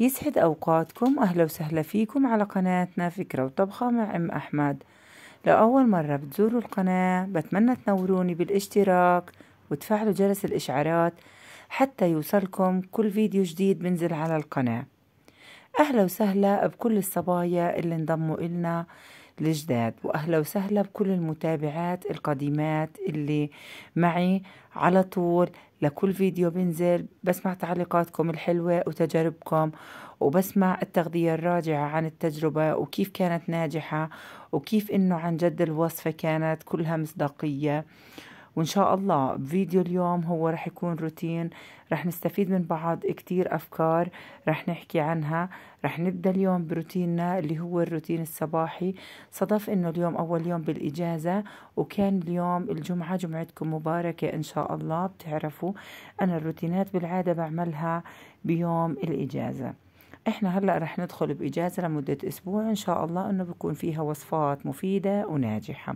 يسعد أوقاتكم أهلا وسهلا فيكم على قناتنا فكرة وطبخة مع أم أحمد لو أول مرة بتزوروا القناة بتمنى تنوروني بالاشتراك وتفعلوا جرس الإشعارات حتى يوصلكم كل فيديو جديد بنزل على القناة أهلا وسهلا بكل الصبايا اللي انضموا إلنا الجداد واهلا وسهلا بكل المتابعات القديمات اللي معي على طول لكل فيديو بنزل بسمع تعليقاتكم الحلوة وتجاربكم وبسمع التغذية الراجعة عن التجربة وكيف كانت ناجحة وكيف انه عن جد الوصفة كانت كلها مصداقية وإن شاء الله فيديو اليوم هو رح يكون روتين رح نستفيد من بعض كتير أفكار رح نحكي عنها رح نبدأ اليوم بروتيننا اللي هو الروتين الصباحي صدف إنه اليوم أول يوم بالإجازة وكان اليوم الجمعة جمعتكم مباركة إن شاء الله بتعرفوا أنا الروتينات بالعادة بعملها بيوم الإجازة احنا هلا رح ندخل باجازه لمده اسبوع ان شاء الله انه بكون فيها وصفات مفيده وناجحه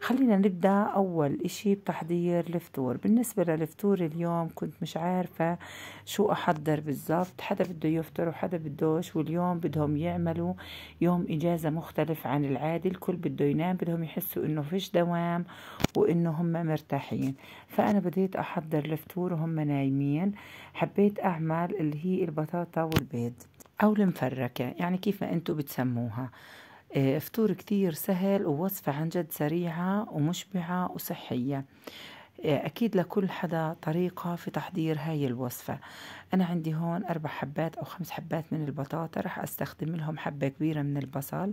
خلينا نبدأ أول إشي بتحضير الفطور بالنسبة للفطور اليوم كنت مش عارفة شو أحضر بالضبط حدا بده يفطر وحدا بدوش واليوم بدهم يعملوا يوم إجازة مختلف عن العادي الكل بده ينام بدهم يحسوا إنه فيش دوام وإنه هم مرتاحين فأنا بديت أحضر الفطور وهم نايمين حبيت أعمل اللي هي البطاطا والبيض أو المفركة يعني كيف ما انتم بتسموها آه، فطور كتير سهل ووصفة عن جد سريعة ومشبعة وصحية آه، أكيد لكل حدا طريقة في تحضير هاي الوصفة أنا عندي هون أربع حبات أو خمس حبات من البطاطا رح أستخدم لهم حبة كبيرة من البصل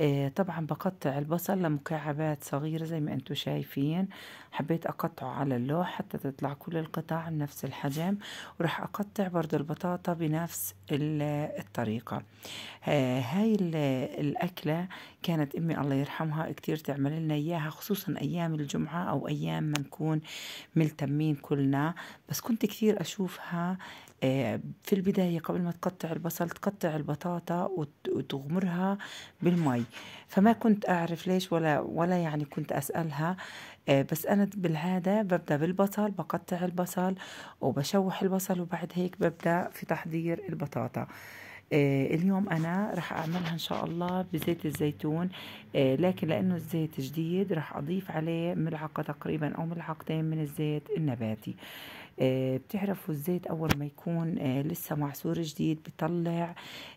آه، طبعا بقطع البصل لمكعبات صغيرة زي ما أنتم شايفين حبيت أقطعه على اللوح حتى تطلع كل القطع بنفس الحجم ورح أقطع برضو البطاطا بنفس الطريقة آه، هاي الأكلة كانت أمي الله يرحمها كتير تعمل لنا إياها خصوصا أيام الجمعة أو أيام ما نكون ملتمين كلنا بس كنت كثير أشوفها آه، في البداية قبل ما تقطع البصل تقطع البطاطا وتغمرها بالماء فما كنت أعرف ليش ولا ولا يعني كنت أسألها آه، بس أنا بالعادة ببدأ بالبصل بقطع البصل وبشوح البصل وبعد هيك ببدأ في تحضير البطاطا آه، اليوم انا رح اعملها ان شاء الله بزيت الزيتون لكن لانه الزيت جديد رح اضيف عليه ملعقه تقريبا او ملعقتين من الزيت النباتي آه، بتعرفوا الزيت أول ما يكون آه، لسه معصور جديد بيطلع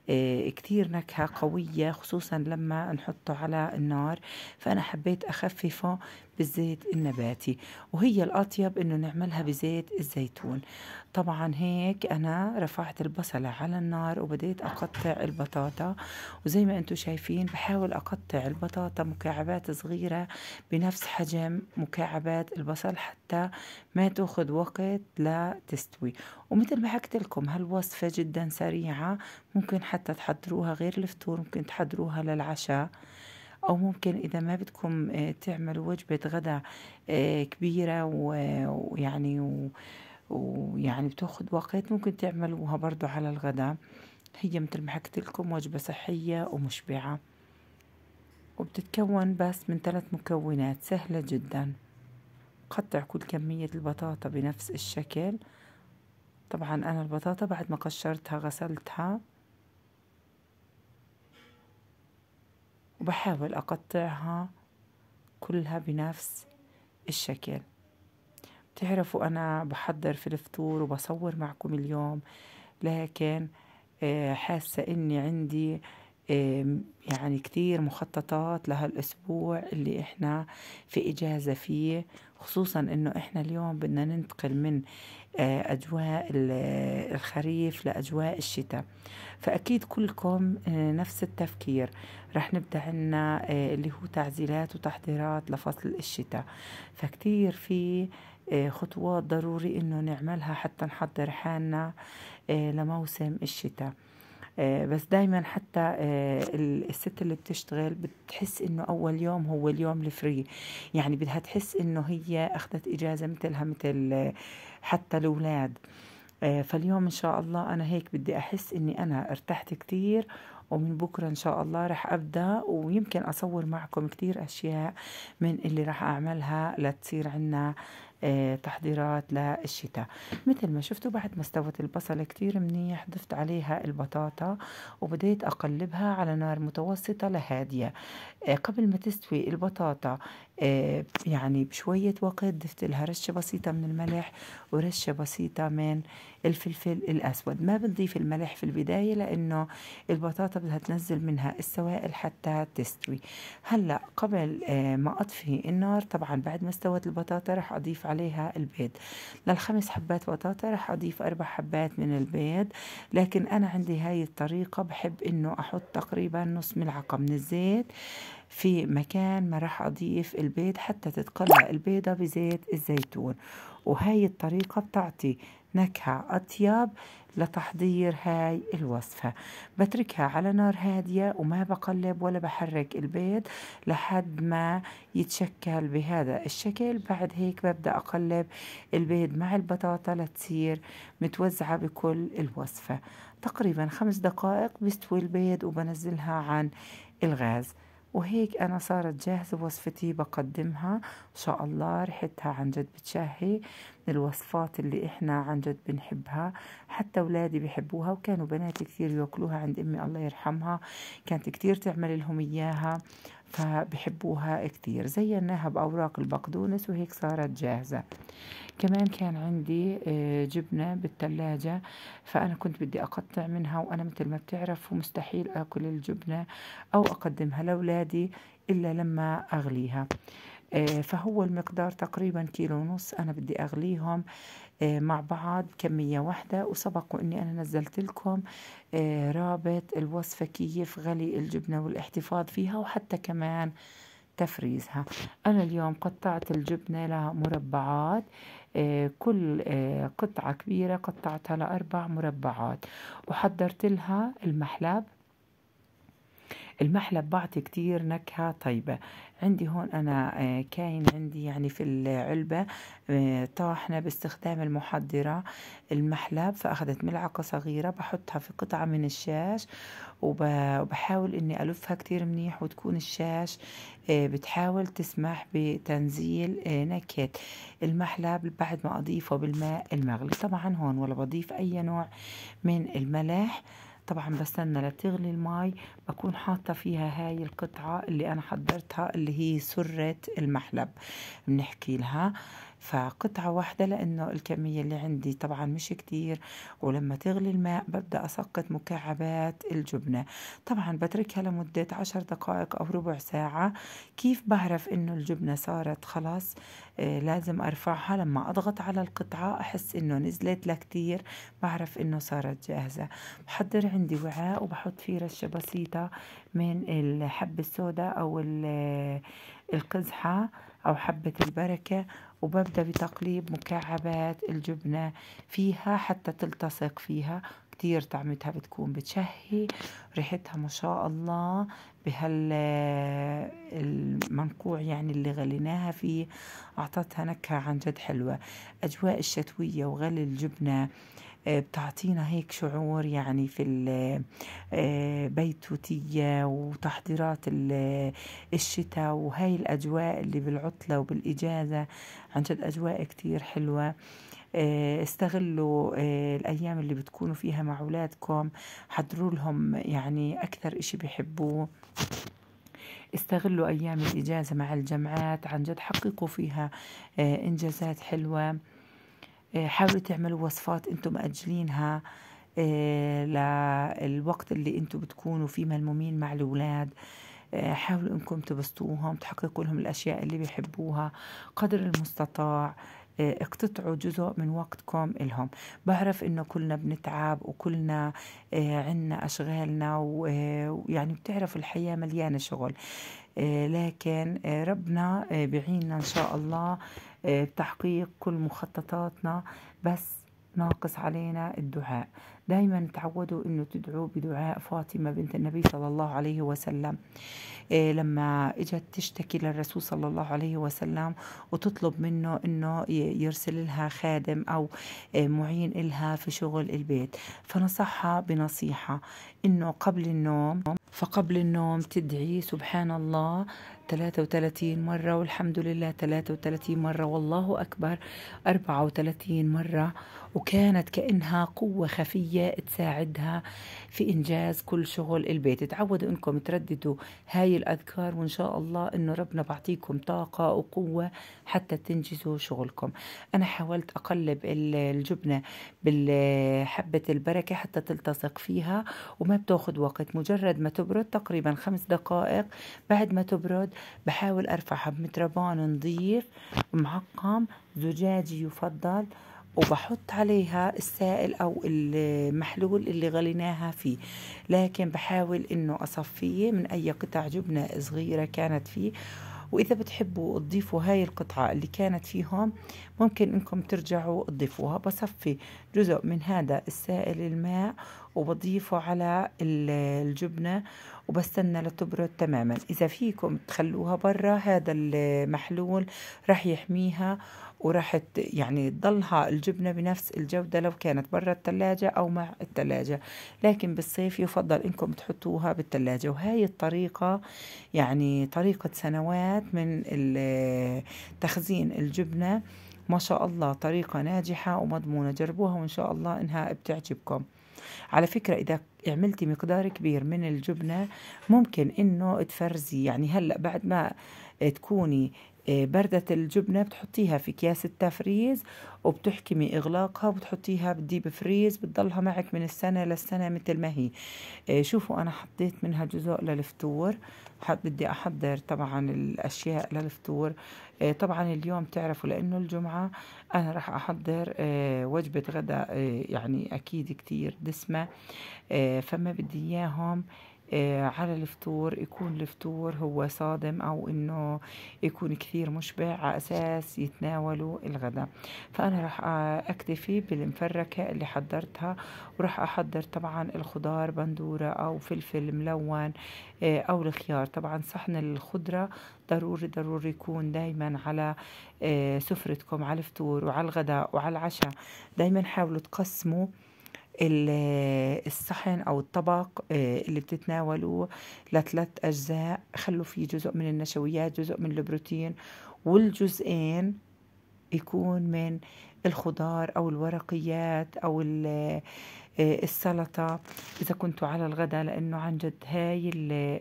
آه، كتير نكهة قوية خصوصا لما نحطه على النار فأنا حبيت أخففه بالزيت النباتي وهي الأطيب إنه نعملها بزيت الزيتون طبعا هيك أنا رفعت البصلة على النار وبديت أقطع البطاطا وزي ما أنتم شايفين بحاول أقطع البطاطا مكعبات صغيرة بنفس حجم مكعبات البصل حتى ما تأخذ وقت لتستوي ومثل ما حكت لكم هالوصفة جدا سريعة ممكن حتى تحضروها غير الفطور ممكن تحضروها للعشاء او ممكن اذا ما بدكم آه، تعملوا وجبه غدا آه، كبيره ويعني ويعني بتاخذ وقت ممكن تعملوها برضو على الغداء هي مثل ما حكيت لكم وجبه صحيه ومشبعه وبتتكون بس من ثلاث مكونات سهله جدا قطع كل كميه البطاطا بنفس الشكل طبعا انا البطاطا بعد ما قشرتها غسلتها وبحاول أقطعها كلها بنفس الشكل بتعرفوا أنا بحضر في الفطور وبصور معكم اليوم لكن آه، حاسة إني عندي يعني كتير مخططات لهالأسبوع اللي إحنا في إجازة فيه خصوصا إنه إحنا اليوم بدنا ننتقل من آه، أجواء آه، الخريف لأجواء الشتاء فأكيد كلكم آه، نفس التفكير رح نبدأ عنا اللي هو تعزيلات وتحضيرات لفصل الشتاء فكتير في خطوات ضروري إنه نعملها حتى نحضر حالنا لموسم الشتاء آه، بس دايما حتى آه، الست اللي بتشتغل بتحس انه اول يوم هو اليوم الفري يعني بدها تحس انه هي اخذت اجازه مثلها مثل آه، حتى الاولاد فاليوم ان شاء الله انا هيك بدي احس اني انا ارتحت كثير ومن بكره ان شاء الله رح ابدا ويمكن اصور معكم كثير اشياء من اللي رح اعملها لتصير عندنا آه، تحضيرات للشتاء مثل ما شفتوا بعد ما استوت البصل كتير منيح ضفت عليها البطاطا وبديت أقلبها على نار متوسطة لهادية آه، قبل ما تستوي البطاطا آه، يعني بشوية وقت ضفت لها رشة بسيطة من الملح ورشة بسيطة من الفلفل الأسود ما بنضيف الملح في البداية لأنه البطاطا بدها تنزل منها السوائل حتى تستوي هلأ قبل آه، ما أطفي النار طبعا بعد ما استوت البطاطا رح أضيف عليها البيض للخمس حبات بطاطا رح أضيف أربع حبات من البيض لكن أنا عندي هاي الطريقة بحب إنه أحط تقريبا نص ملعقة من الزيت في مكان ما راح أضيف البيض حتى تتقلى البيضة بزيت الزيتون وهي الطريقة بتعطي نكهة أطيب لتحضير هاي الوصفة بتركها على نار هادية وما بقلب ولا بحرك البيض لحد ما يتشكل بهذا الشكل بعد هيك ببدأ أقلب البيض مع البطاطا لتصير متوزعة بكل الوصفة تقريبا خمس دقائق بيستوي البيض وبنزلها عن الغاز وهيك أنا صارت جاهزة وصفتي بقدمها إن شاء الله ريحتها عن جد بتشهي من الوصفات اللي إحنا عن جد بنحبها حتى أولادي بحبوها وكانوا بناتي كثير يأكلوها عند أمي الله يرحمها كانت كتير تعمل لهم إياها فبحبوها كتير زيناها بأوراق البقدونس وهيك صارت جاهزة كمان كان عندي آه، جبنة بالتلاجة فأنا كنت بدي أقطع منها وأنا مثل ما بتعرف مستحيل أكل الجبنة أو أقدمها لأولادي إلا لما أغليها آه، فهو المقدار تقريبا كيلو ونص أنا بدي أغليهم آه، مع بعض كمية واحدة وسبق أني أنا نزلت لكم آه، رابط الوصفة كيف غلي الجبنة والاحتفاظ فيها وحتى كمان تفريزها أنا اليوم قطعت الجبنة لمربعات آه، كل قطعة كبيرة قطعتها لأربع مربعات وحضرت لها المحلب المحلب بعطي كتير نكهة طيبة عندي هون أنا آه، كاين عندي يعني في العلبة آه، طاحنة باستخدام المحضرة المحلب فأخذت ملعقة صغيرة بحطها في قطعة من الشاش وبحاول أني ألفها كتير منيح وتكون الشاش آه، بتحاول تسمح بتنزيل نكهة المحلب بعد ما أضيفه بالماء المغلي طبعا هون ولا بضيف أي نوع من الملح طبعا بستنى لتغلي المي بكون حاطة فيها هاي القطعة اللي أنا حضرتها اللي هي سرة المحلب بنحكي لها فقطعة واحدة لأنه الكمية اللي عندي طبعا مش كتير ولما تغلي الماء ببدأ أسقط مكعبات الجبنة طبعا بتركها لمدة عشر دقائق أو ربع ساعة كيف بعرف إنه الجبنة صارت خلاص آه، لازم أرفعها لما أضغط على القطعة أحس إنه نزلت لكتير بعرف إنه صارت جاهزة بحضر عندي وعاء وبحط فيه رشة بسيطة من الحب السوداء أو آه، القزحة أو حبة البركة وببدأ بتقليب مكعبات الجبنة فيها حتى تلتصق فيها كتير طعمتها بتكون بتشهي ريحتها ما شاء الله بهال آه، المنقوع يعني اللي غليناها فيه أعطتها نكهة عن جد حلوة أجواء الشتوية وغلي الجبنة آه، بتعطينا هيك شعور يعني في البيتوتية آه، وتحضيرات الشتاء وهاي الأجواء اللي بالعطلة وبالإجازة عن جد أجواء كتير حلوة آه، استغلوا الأيام اللي بتكونوا فيها مع أولادكم حضروا لهم يعني أكثر إشي بيحبوه استغلوا أيام الإجازة مع الجمعات عن جد حققوا فيها إنجازات حلوة إيه، حاولوا تعملوا وصفات انتم مأجلينها إيه، للوقت اللي انتم بتكونوا فيه ملمومين مع الاولاد إيه، حاولوا انكم تبسطوهم تحققوا لهم الاشياء اللي بيحبوها قدر المستطاع اقتطعوا جزء من وقتكم إلهم بعرف إنه كلنا بنتعب وكلنا عنا أشغالنا ويعني بتعرف الحياة مليانة شغل لكن ربنا بعيننا إن شاء الله آه، بتحقيق كل مخططاتنا بس ناقص علينا الدعاء دايما تعودوا انه تدعوا بدعاء فاطمة بنت النبي صلى الله عليه وسلم إيه لما اجت تشتكي للرسول صلى الله عليه وسلم وتطلب منه انه يرسل لها خادم او آه، معين لها في شغل البيت فنصحها بنصيحة انه قبل النوم فقبل النوم تدعي سبحان الله 33 مرة والحمد لله 33 مرة والله أكبر 34 مرة وكانت كأنها قوة خفية تساعدها في إنجاز كل شغل البيت تعودوا أنكم ترددوا هاي الأذكار وإن شاء الله أنه ربنا بعطيكم طاقة وقوة حتى تنجزوا شغلكم أنا حاولت أقلب الجبنة بالحبة البركة حتى تلتصق فيها وما بتاخد وقت مجرد ما تبرد تقريبا خمس دقائق بعد ما تبرد بحاول ارفعها بمتربان نظيف معقم زجاجي يفضل وبحط عليها السائل او المحلول اللي غليناها فيه لكن بحاول انه اصفيه من اي قطع جبنه صغيره كانت فيه وإذا بتحبوا تضيفوا هاي القطعة اللي كانت فيهم ممكن إنكم ترجعوا تضيفوها بصفي جزء من هذا السائل الماء وبضيفه على الجبنة وبستنى لتبرد تماما إذا فيكم تخلوها برا هذا المحلول رح يحميها وراح يعني تضلها الجبنة بنفس الجودة لو كانت برا التلاجة أو مع التلاجة لكن بالصيف يفضل إنكم تحطوها بالتلاجة وهاي الطريقة يعني طريقة سنوات من تخزين الجبنة ما شاء الله طريقة ناجحة ومضمونة جربوها وإن شاء الله إنها بتعجبكم على فكرة إذا عملتي مقدار كبير من الجبنة ممكن إنه تفرزي يعني هلأ بعد ما تكوني آه، بردة الجبنة بتحطيها في أكياس التفريز وبتحكمي إغلاقها وبتحطيها بالديب فريز بتضلها معك من السنة للسنة مثل ما هي آه، شوفوا أنا حطيت منها جزء للفطور بدي أحضر طبعا الأشياء للفطور آه، طبعا اليوم تعرفوا لأنه الجمعة أنا راح أحضر وجبة غداء يعني أكيد كتير دسمة فما بدي إياهم آه، على الفطور يكون الفطور هو صادم أو إنه يكون كثير مشبع على أساس يتناولوا الغداء فأنا راح أكتفي بالمفركة اللي حضرتها وراح أحضر طبعا الخضار بندورة أو فلفل ملون آه، أو الخيار طبعا صحن الخضرة ضروري ضروري يكون دايما على آه، سفرتكم على الفطور وعلى الغداء وعلى العشاء دايما حاولوا تقسموا الصحن أو الطبق آه، اللي بتتناولوه لثلاث أجزاء خلوا فيه جزء من النشويات جزء من البروتين والجزئين يكون من الخضار أو الورقيات أو آه، السلطة إذا كنتوا على الغداء لأنه عن جد هاي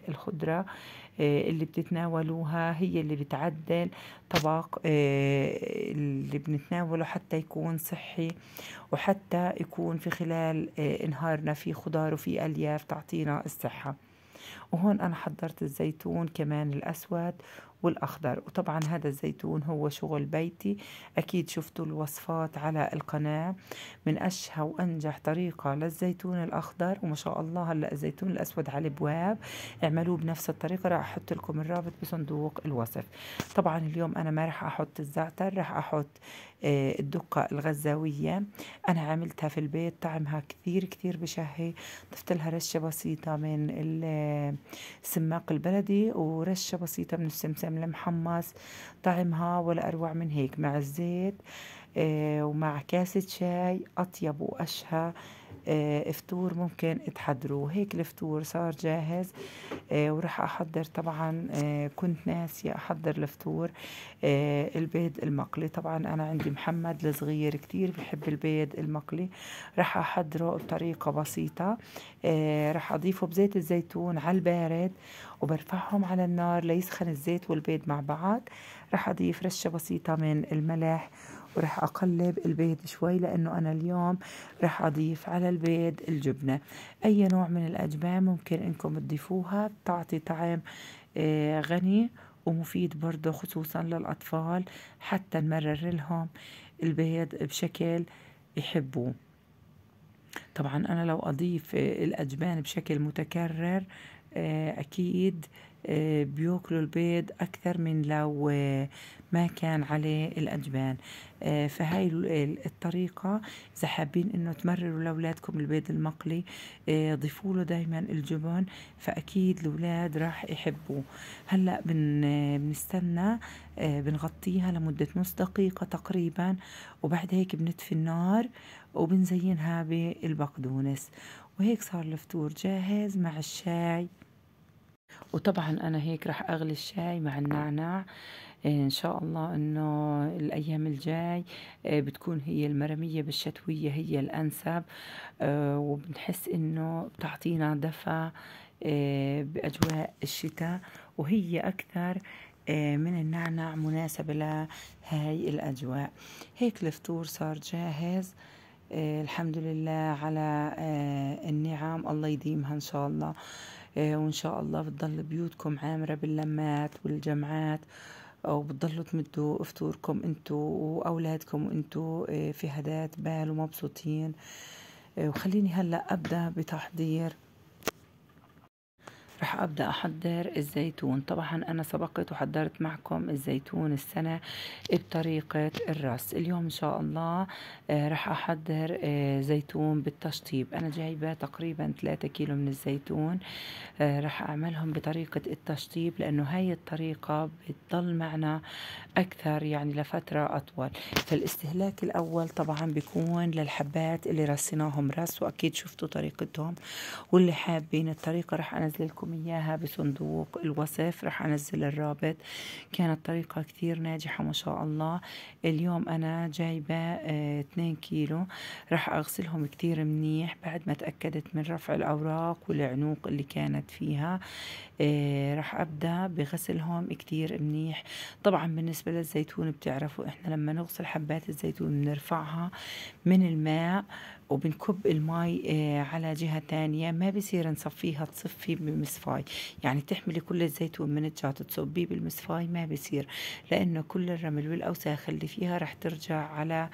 الخضرة آه، اللي بتتناولوها هي اللي بتعدل طبق آه، اللي بنتناوله حتى يكون صحي وحتى يكون في خلال آه، انهارنا في خضار وفي ألياف تعطينا الصحة وهون أنا حضرت الزيتون كمان الأسود والأخضر وطبعا هذا الزيتون هو شغل بيتي أكيد شفتوا الوصفات على القناة من أشهى وأنجح طريقة للزيتون الأخضر وما شاء الله هلأ الزيتون الأسود على البواب اعملوه بنفس الطريقة راح أحط لكم الرابط بصندوق الوصف طبعا اليوم أنا ما راح أحط الزعتر راح أحط آه، الدقة الغزاوية أنا عملتها في البيت طعمها كثير كثير بشهي ضفت لها رشة بسيطة من السماق البلدي ورشة بسيطة من السمسم المحمص طعمها ولا أروع من هيك مع الزيت آه، ومع كاسة شاي أطيب وأشهى آه، فطور ممكن تحضروه هيك الفطور صار جاهز آه، ورح أحضر طبعا آه، كنت ناسي أحضر الفطور البيض المقلي طبعا أنا عندي محمد الصغير كتير بحب البيض المقلي رح أحضره بطريقة بسيطة رح أضيفه بزيت الزيتون على البارد وبرفعهم على النار ليسخن الزيت والبيض مع بعض رح أضيف رشة بسيطة من الملح وراح أقلب البيض شوي لأنه أنا اليوم راح أضيف على البيض الجبنة أي نوع من الأجبان ممكن إنكم تضيفوها تعطي طعم آه، غني ومفيد برضه خصوصا للأطفال حتى نمرر لهم البيض بشكل يحبوه طبعا أنا لو أضيف آه، الأجبان بشكل متكرر آه، أكيد آه، بياكلوا البيض أكثر من لو آه، ما كان عليه الأجبان آه، فهاي الطريقة إذا حابين إنه تمرروا لأولادكم البيض المقلي ضيفوا له دايما الجبن فأكيد الأولاد راح يحبوه هلأ بن بنستنى بنغطيها لمدة نص دقيقة تقريبا وبعد هيك بنطفي النار وبنزينها بالبقدونس وهيك صار الفطور جاهز مع الشاي وطبعا انا هيك راح اغلي الشاي مع النعناع ان شاء الله انه الايام الجاي آه، بتكون هي المرمية بالشتوية هي الانسب آه، وبنحس انه بتعطينا دفع آه، باجواء الشتاء وهي اكثر من النعناع مناسبة لهاي الاجواء هيك الفطور صار جاهز الحمد لله على النعم الله يديمها ان شاء الله إيه، وإن شاء الله بتضل بيوتكم عامرة باللمات والجمعات وبتضلوا تمدوا فطوركم انتو واولادكم وانتو إيه، في هدات بال ومبسوطين إيه، وخليني هلا ابدا بتحضير رح أبدأ أحضر الزيتون طبعا أنا سبقت وحضرت معكم الزيتون السنة بطريقة الرص اليوم إن شاء الله آه، رح أحضر آه، زيتون بالتشطيب أنا جايبة تقريبا 3 كيلو من الزيتون آه، رح أعملهم بطريقة التشطيب لأنه هاي الطريقة بتضل معنا أكثر يعني لفترة أطول فالاستهلاك الأول طبعا بيكون للحبات اللي رصيناهم رص وأكيد شفتوا طريقتهم واللي حابين الطريقة رح أنزل لكم لكم إياها بصندوق الوصف رح أنزل الرابط كانت طريقة كتير ناجحة ما شاء الله اليوم أنا جايبة اه 2 كيلو رح أغسلهم كتير منيح بعد ما تأكدت من رفع الأوراق والعنوق اللي كانت فيها اه رح أبدأ بغسلهم كتير منيح طبعا بالنسبة للزيتون بتعرفوا إحنا لما نغسل حبات الزيتون بنرفعها من الماء وبنكب المي آه، على جهة تانية ما بصير نصفيها تصفي بمصفاي يعني تحملي كل الزيتون من الجات تصبيه بالمصفاي ما بصير لأنه كل الرمل والأوساخ اللي فيها رح ترجع على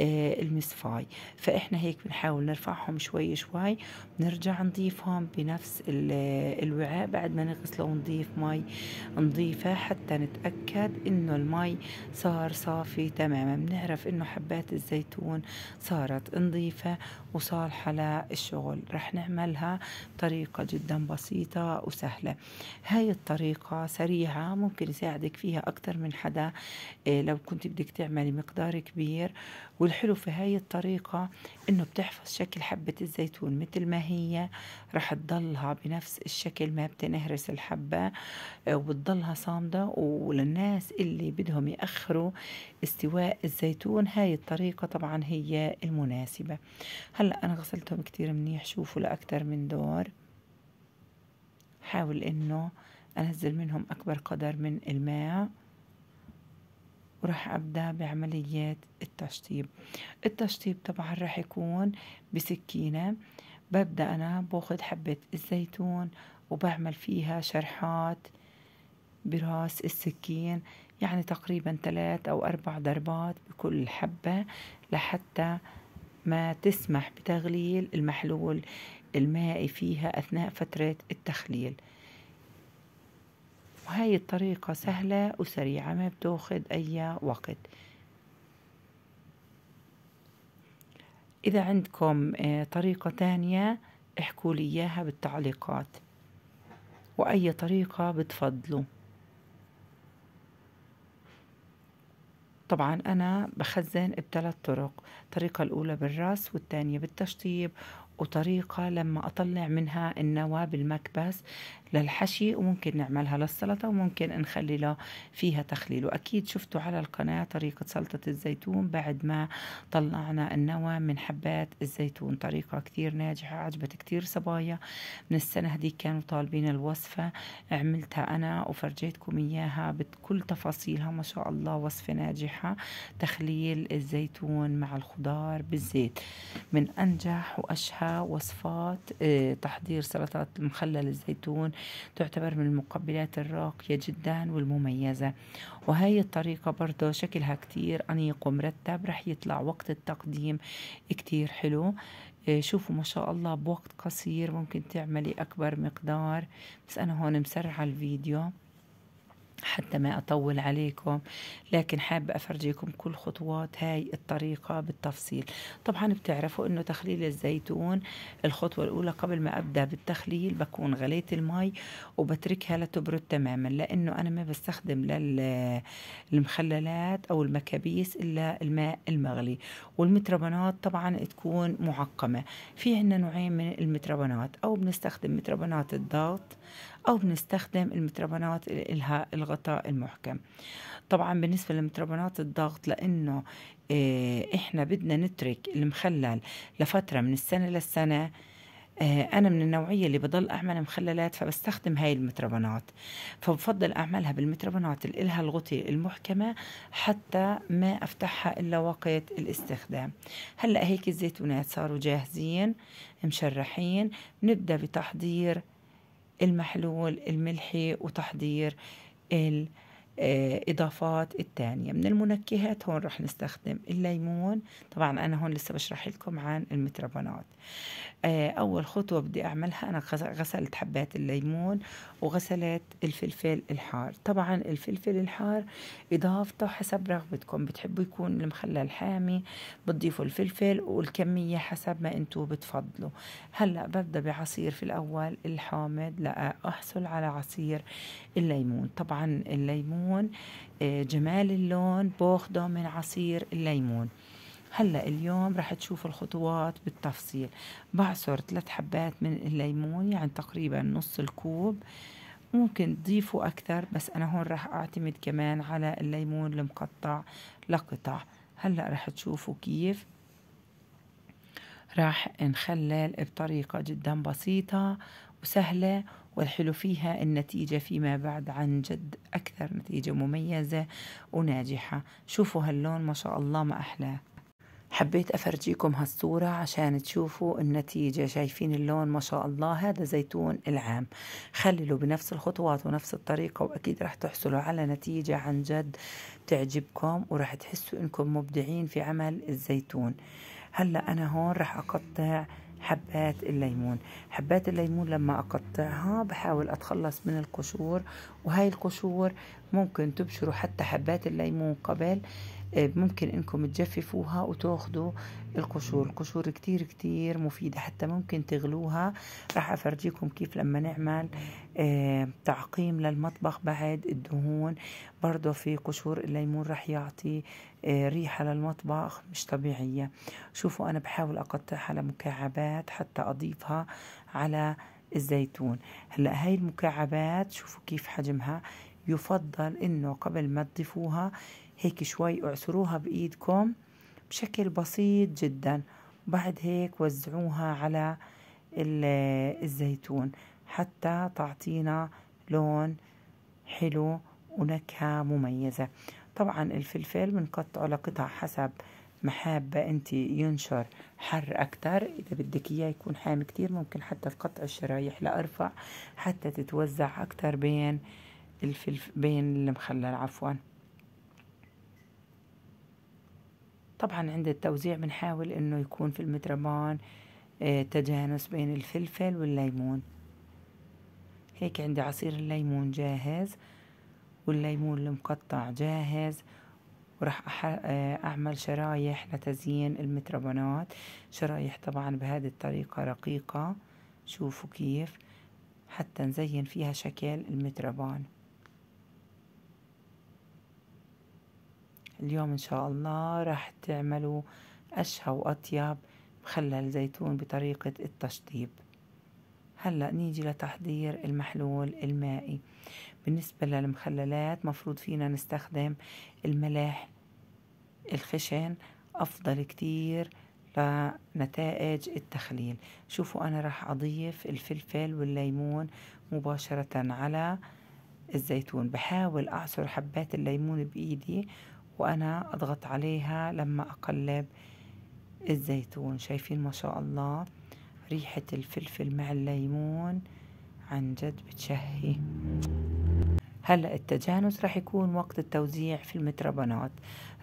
آه، المصفاي فإحنا هيك بنحاول نرفعهم شوي شوي بنرجع نضيفهم بنفس آه، الوعاء بعد ما نغسله ونضيف مي نضيفه حتى نتأكد إنه المي صار صافي تماما بنعرف إنه حبات الزيتون صارت نظيفة وصالحة للشغل رح نعملها طريقة جدا بسيطة وسهلة هاي الطريقة سريعة ممكن يساعدك فيها أكثر من حدا آه، لو كنت بدك تعملي مقدار كبير والحلو في هاي الطريقة إنه بتحفظ شكل حبة الزيتون مثل ما هي رح تضلها بنفس الشكل ما بتنهرس الحبة وبتضلها صامدة وللناس اللي بدهم يأخروا استواء الزيتون هاي الطريقة طبعا هي المناسبة هلأ أنا غسلتهم كتير منيح شوفوا لأكتر من دور حاول إنه أنزل منهم أكبر قدر من الماء وراح أبدأ بعمليات التشطيب التشطيب طبعا راح يكون بسكينة ببدأ أنا بأخذ حبة الزيتون وبعمل فيها شرحات براس السكين يعني تقريبا ثلاث أو أربع ضربات بكل حبة لحتى ما تسمح بتغليل المحلول المائي فيها أثناء فترة التخليل وهي الطريقة سهلة وسريعة ما بتأخذ أي وقت إذا عندكم آه، طريقة تانية احكوا لي إياها بالتعليقات وأي طريقة بتفضلوا طبعا أنا بخزن بثلاث طرق الطريقة الأولى بالراس والثانية بالتشطيب وطريقة لما أطلع منها النواة بالمكبس للحشي وممكن نعملها للسلطة وممكن نخلي له فيها تخليل وأكيد شفتوا على القناة طريقة سلطة الزيتون بعد ما طلعنا النوى من حبات الزيتون طريقة كتير ناجحة عجبت كتير صبايا من السنة هذيك كانوا طالبين الوصفة عملتها أنا وفرجيتكم إياها بكل تفاصيلها ما شاء الله وصفة ناجحة تخليل الزيتون مع الخضار بالزيت من أنجح وأشهر وصفات آه، تحضير سلطات مخلل الزيتون تعتبر من المقبلات الراقية جدا والمميزة وهي الطريقة برضه شكلها كتير أنيق ومرتب رح يطلع وقت التقديم كتير حلو آه، شوفوا ما شاء الله بوقت قصير ممكن تعملي أكبر مقدار بس أنا هون مسرعة الفيديو حتى ما أطول عليكم لكن حابة أفرجيكم كل خطوات هاي الطريقة بالتفصيل طبعا بتعرفوا أنه تخليل الزيتون الخطوة الأولى قبل ما أبدأ بالتخليل بكون غليت المي وبتركها لتبرد تماما لأنه أنا ما بستخدم للمخللات أو المكابيس إلا الماء المغلي والمتربنات طبعا تكون معقمة في عنا نوعين من المتربنات أو بنستخدم متربنات الضغط أو بنستخدم المتربنات اللي لها الغطاء المحكم طبعا بالنسبة لمتربنات الضغط لأنه آه، إحنا بدنا نترك المخلل لفترة من السنة للسنة آه، أنا من النوعية اللي بضل أعمل مخللات فبستخدم هاي المتربنات فبفضل أعملها بالمتربنات اللي إلها الغطي المحكمة حتى ما أفتحها إلا وقت الاستخدام هلأ هيك الزيتونات صاروا جاهزين مشرحين نبدأ بتحضير المحلول الملحي وتحضير آه، إضافات التانية من المنكهات هون رح نستخدم الليمون طبعا أنا هون لسه بشرح لكم عن المتربنات آه، أول خطوة بدي أعملها أنا غسلت حبات الليمون وغسلت الفلفل الحار طبعا الفلفل الحار إضافته حسب رغبتكم بتحبوا يكون المخلل حامي بتضيفوا الفلفل والكمية حسب ما أنتوا بتفضلوا هلأ ببدأ بعصير في الأول الحامض لأحصل على عصير الليمون طبعا الليمون الليمون آه، جمال اللون باخده من عصير الليمون هلا اليوم رح تشوف الخطوات بالتفصيل بعصر ثلاث حبات من الليمون يعني تقريبا نص الكوب ممكن تضيفوا أكثر بس أنا هون رح أعتمد كمان على الليمون المقطع لقطع هلأ رح تشوفوا كيف راح نخلل بطريقة جدا بسيطة وسهلة والحلو فيها النتيجة فيما بعد عن جد أكثر نتيجة مميزة وناجحة شوفوا هاللون ما شاء الله ما أحلاه حبيت أفرجيكم هالصورة عشان تشوفوا النتيجة شايفين اللون ما شاء الله هذا زيتون العام خللوا بنفس الخطوات ونفس الطريقة وأكيد رح تحصلوا على نتيجة عن جد تعجبكم ورح تحسوا إنكم مبدعين في عمل الزيتون هلأ أنا هون رح أقطع حبات الليمون حبات الليمون لما أقطعها بحاول أتخلص من القشور وهاي القشور ممكن تبشروا حتى حبات الليمون قبل إيه، ممكن انكم تجففوها وتاخذوا القشور القشور كتير كتير مفيدة حتى ممكن تغلوها راح افرجيكم كيف لما نعمل إيه، تعقيم للمطبخ بعد الدهون برضه في قشور الليمون راح يعطي إيه، ريحة للمطبخ مش طبيعية شوفوا انا بحاول اقطعها لمكعبات حتى اضيفها على الزيتون هلا هاي المكعبات شوفوا كيف حجمها يفضل انه قبل ما تضيفوها هيك شوي اعصروها بإيدكم بشكل بسيط جدا بعد هيك وزعوها على الزيتون حتى تعطينا لون حلو ونكهة مميزة طبعا الفلفل بنقطعه لقطع حسب ما حابة انت ينشر حر اكتر اذا بدك اياه يكون حامي كتير ممكن حتى تقطع الشرايح لارفع حتى تتوزع اكتر بين الفلفل بين المخلل عفوا طبعا عند التوزيع بنحاول انه يكون في المتربان آه، تجانس بين الفلفل والليمون هيك عندي عصير الليمون جاهز والليمون المقطع جاهز وراح آه، أعمل شرايح لتزيين المتربانات شرايح طبعا بهذه الطريقة رقيقة شوفوا كيف حتى نزين فيها شكل المتربان اليوم إن شاء الله راح تعملوا أشهى وأطيب مخلل زيتون بطريقة التشطيب هلأ نيجي لتحضير المحلول المائي بالنسبة للمخللات مفروض فينا نستخدم الملاح الخشن أفضل كتير لنتائج التخليل شوفوا أنا راح أضيف الفلفل والليمون مباشرة على الزيتون بحاول أعصر حبات الليمون بإيدي وأنا أضغط عليها لما أقلب الزيتون شايفين ما شاء الله ريحة الفلفل مع الليمون عن جد بتشهي هلا التجانس رح يكون وقت التوزيع في المتربنات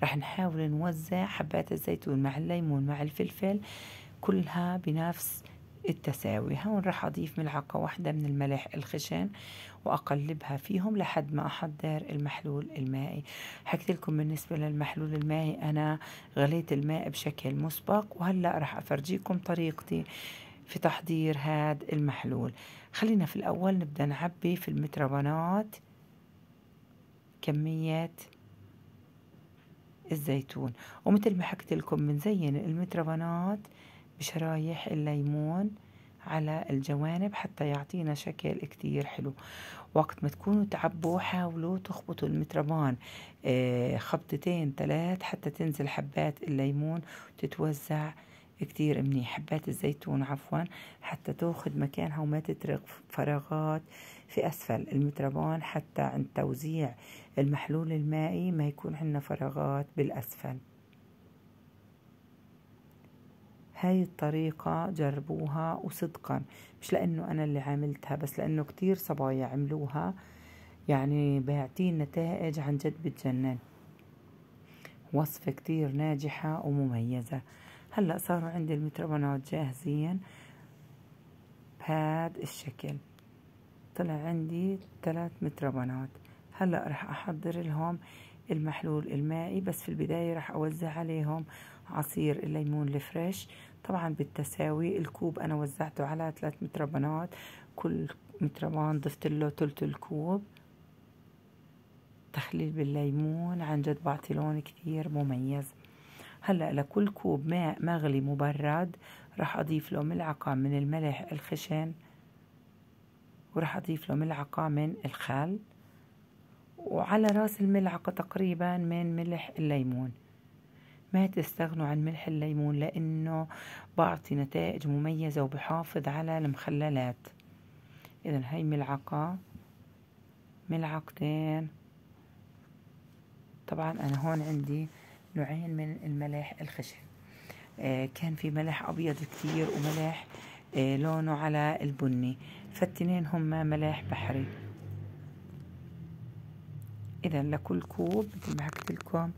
رح نحاول نوزع حبات الزيتون مع الليمون مع الفلفل كلها بنفس التساوي هون رح أضيف ملعقة واحدة من الملح الخشن وأقلبها فيهم لحد ما أحضر المحلول المائي حكيت لكم بالنسبة للمحلول المائي أنا غليت الماء بشكل مسبق وهلأ رح أفرجيكم طريقتي في تحضير هاد المحلول خلينا في الأول نبدأ نعبي في المتربنات كمية الزيتون ومثل ما حكيت لكم بنزين المتربنات بشرايح الليمون على الجوانب حتى يعطينا شكل كتير حلو وقت ما تكونوا تعبوا حاولوا تخبطوا المتربان آه، خبطتين ثلاث حتى تنزل حبات الليمون تتوزع كتير منيح حبات الزيتون عفوا حتى تاخذ مكانها وما تترك فراغات في أسفل المتربان حتى عند توزيع المحلول المائي ما يكون عندنا فراغات بالأسفل هاي الطريقة جربوها وصدقا مش لأنه أنا اللي عملتها بس لأنه كتير صبايا عملوها يعني بيعطين نتائج عن جد بتجنن وصفة كتير ناجحة ومميزة هلأ صاروا عندي الميكروبانات جاهزين بهاد الشكل طلع عندي ثلاث متربنات هلأ رح أحضر لهم المحلول المائي بس في البداية رح أوزع عليهم عصير الليمون الفريش طبعا بالتساوي الكوب أنا وزعته على ثلاث متربانات كل متربان ضفت له تلت الكوب تخليل بالليمون عن جد بعطي لون كتير مميز هلا لكل كوب ماء مغلي مبرد راح اضيف له ملعقه من الملح الخشن وراح اضيف له ملعقه من الخل وعلى راس الملعقه تقريبا من ملح الليمون ما تستغنوا عن ملح الليمون لأنه بعطي نتائج مميزة وبحافظ على المخللات إذا هاي ملعقة ملعقتين طبعا أنا هون عندي نوعين من الملاح الخشن آه كان في ملح أبيض كتير وملح آه لونه على البني فالتنين هما ملاح بحري إذا لكل كوب مثل ما حكيت لكم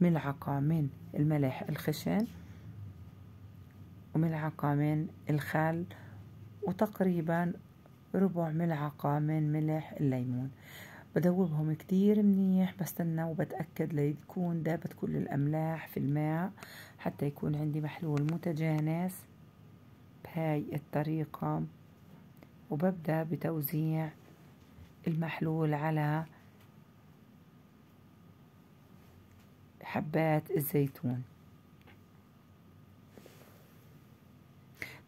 ملعقة من الملح الخشن وملعقة من الخل وتقريبا ربع ملعقة من ملح الليمون بدوبهم كتير منيح بستنى وبتأكد ليكون دابت كل الأملاح في الماء حتى يكون عندي محلول متجانس بهاي الطريقة وببدأ بتوزيع المحلول على حبات الزيتون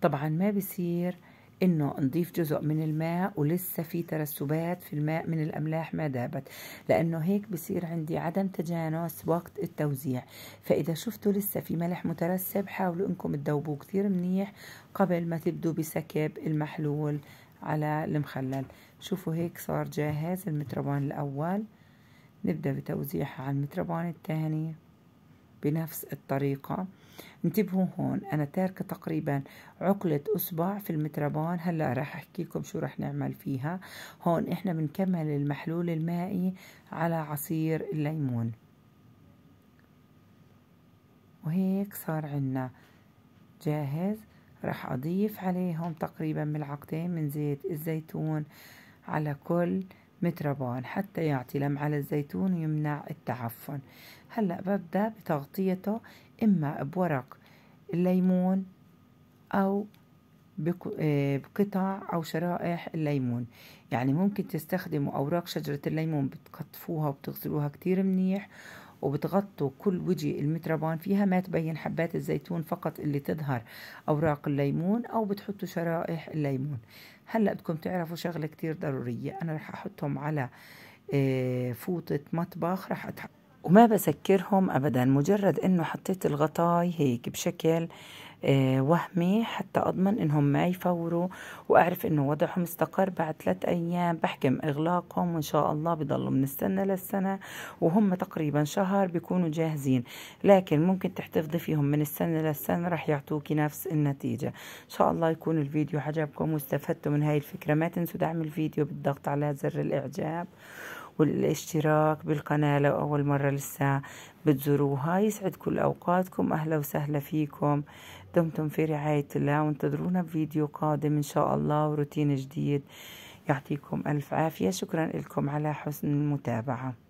طبعا ما بصير انه نضيف جزء من الماء ولسه في ترسبات في الماء من الاملاح ما دابت لانه هيك بصير عندي عدم تجانس وقت التوزيع فاذا شفتوا لسه في ملح مترسب حاولوا انكم تذوبوه كثير منيح قبل ما تبدوا بسكب المحلول على المخلل شوفوا هيك صار جاهز المتروان الاول نبدأ بتوزيعها على المتربان الثاني بنفس الطريقة انتبهوا هون أنا تاركة تقريبا عقلة أصبع في المتربان هلأ راح أحكي لكم شو راح نعمل فيها هون إحنا بنكمل المحلول المائي على عصير الليمون وهيك صار عنا جاهز راح أضيف عليهم تقريبا ملعقتين من زيت الزيتون على كل متربان حتى يعطي لمعة للزيتون ويمنع التعفن هلأ ببدأ بتغطيته إما بورق الليمون أو آه، بقطع أو شرائح الليمون يعني ممكن تستخدموا أوراق شجرة الليمون بتقطفوها وبتغسلوها كتير منيح وبتغطوا كل وجه المتربان فيها ما تبين حبات الزيتون فقط اللي تظهر أوراق الليمون أو بتحطوا شرائح الليمون هلأ بدكم تعرفوا شغلة كتير ضرورية أنا رح أحطهم على آه، فوطة مطبخ رح أتحط وما بسكرهم ابدا مجرد انه حطيت الغطاي هيك بشكل آه، وهمي حتى أضمن إنهم ما يفوروا وأعرف إنه وضعهم استقر بعد ثلاث أيام بحكم إغلاقهم وإن شاء الله بضلوا من السنة للسنة وهم تقريبا شهر بيكونوا جاهزين لكن ممكن تحتفظي فيهم من السنة للسنة رح يعطوكي نفس النتيجة إن شاء الله يكون الفيديو عجبكم واستفدتوا من هاي الفكرة ما تنسوا دعم الفيديو بالضغط على زر الإعجاب والاشتراك بالقناة لو أول مرة لسه بتزوروها يسعد كل أوقاتكم أهلا وسهلا فيكم دمتم في رعاية الله وانتظرونا بفيديو قادم إن شاء الله وروتين جديد يعطيكم ألف عافية شكرا لكم على حسن المتابعة